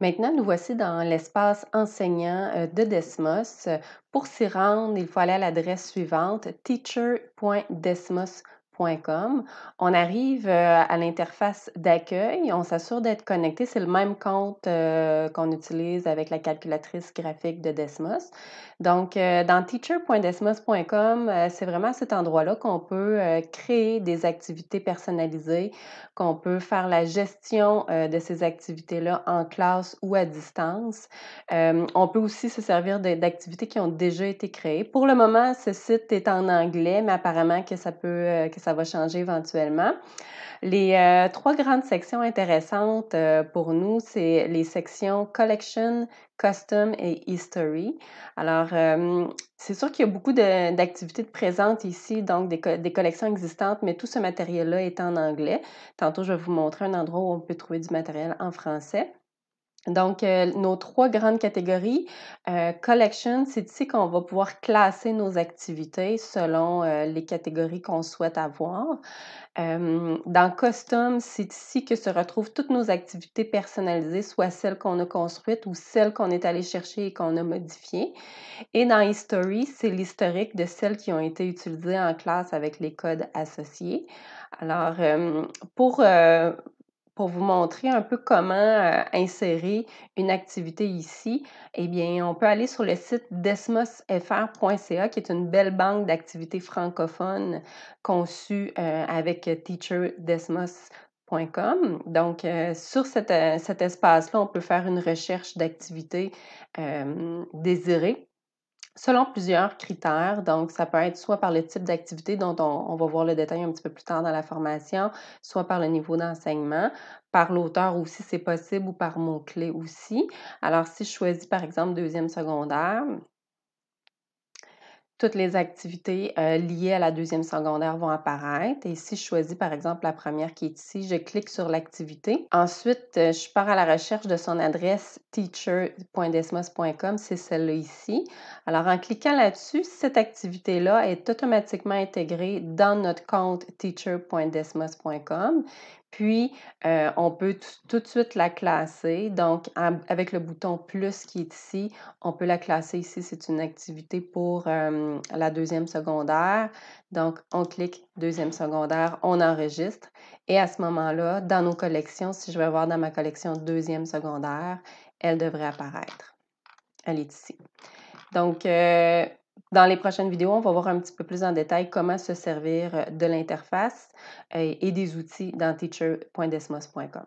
Maintenant, nous voici dans l'espace enseignant euh, de Desmos. Pour s'y rendre, il faut aller à l'adresse suivante teacher.desmos.com on arrive à l'interface d'accueil, on s'assure d'être connecté. C'est le même compte qu'on utilise avec la calculatrice graphique de Desmos. Donc, dans teacher.desmos.com, c'est vraiment cet endroit-là qu'on peut créer des activités personnalisées, qu'on peut faire la gestion de ces activités-là en classe ou à distance. on peut aussi se servir d'activités qui ont déjà été créées. Pour le moment, ce site est en anglais, mais apparemment que ça peut, ça va changer éventuellement. Les euh, trois grandes sections intéressantes euh, pour nous, c'est les sections Collection, Custom et History. Alors, euh, c'est sûr qu'il y a beaucoup d'activités présentes ici, donc des, collections existantes, mais tout ce matériel-là est en anglais. Tantôt, je vais vous montrer un endroit où on peut trouver du matériel en français. Donc, euh, nos trois grandes catégories, euh, collection, c'est ici qu'on va pouvoir classer nos activités selon euh, les catégories qu'on souhaite avoir. dans custom, c'est ici que se retrouvent toutes nos activités personnalisées, soit celles qu'on a construites ou celles qu'on est allé chercher et qu'on a modifiées. Et dans history, c'est l'historique de celles qui ont été utilisées en classe avec les codes associés. Alors, pour pour vous montrer un peu comment euh, insérer une activité ici, eh bien, on peut aller sur le site desmosfr.ca, qui est une belle banque d'activités francophones conçue euh, avec teacherdesmos.com. Donc, euh, sur cet espace-là, on peut faire une recherche d'activités désirées selon plusieurs critères. Donc, ça peut être soit par le type d'activité dont on, va voir le détail un petit peu plus tard dans la formation, soit par le niveau d'enseignement, par l'auteur aussi, c'est possible, ou par mots-clés aussi. Alors, si je choisis, par exemple, deuxième secondaire, toutes les activités euh, liées à la deuxième secondaire vont apparaître. Et si je choisis par exemple la première qui est ici, je clique sur l'activité. Ensuite, euh, je pars à la recherche de son adresse teacher.desmos.com, c'est celle-là ici. Alors en cliquant là-dessus, cette activité-là est automatiquement intégrée dans notre compte teacher.desmos.com. Puis, euh, on peut tout de suite la classer. Donc, avec le bouton plus qui est ici, on peut la classer ici. C'est une activité pour euh, la deuxième secondaire. Donc, on clique deuxième secondaire, on enregistre. Et à ce moment-là, dans nos collections, si je vais voir dans ma collection deuxième secondaire, elle devrait apparaître. Elle est ici. Donc, euh, dans les prochaines vidéos, on va voir un petit peu plus en détail comment se servir euh, de l'interface et des outils dans teacher.desmos.com.